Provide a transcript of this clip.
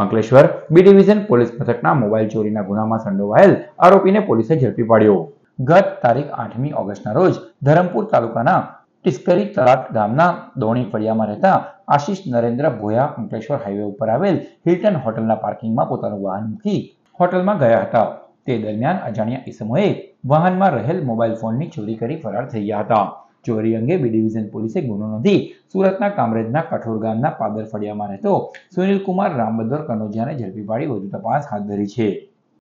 Ankleshwar B division police મથકના mobile ચોરીના ગુનામાં સંડોવાયેલ આરોપીને પોલીસે ઝડપી પાડ્યો ગત તારીખ આઠમી ઓગસ્ટના રોજ ધરમપુર તાલુકાના ટિસ્કરી તળાટ ગામના દોણી ફળિયામાં રહેતા આશિષ નરેન્દ્ર ભોયા અંકલેશ્વર હાઈવે ઉપર આવેલ હિલ્ટન હોટલના પાર્કિંગમાં પોતાનું વાહન મૂકી હોટલમાં ગયા હતા તે દરમિયાન અજાણ્યા ઈસમોએ વાહનમાં રહેલ મોબાઈલ ફોનની ચોરી કરી ફરાર થઈ ગયા હતા ચોરી અંગે બી ડિવિઝન પોલીસે ગુનો નોંધી સુરતના કામરેજના કઠોર ગામના પાદર ફળિયામાં રહેતો સુનિલ કુમાર રામબદર કનોજિયાને ઝડપી પાડી વધુ તપાસ હાથ ધરી છે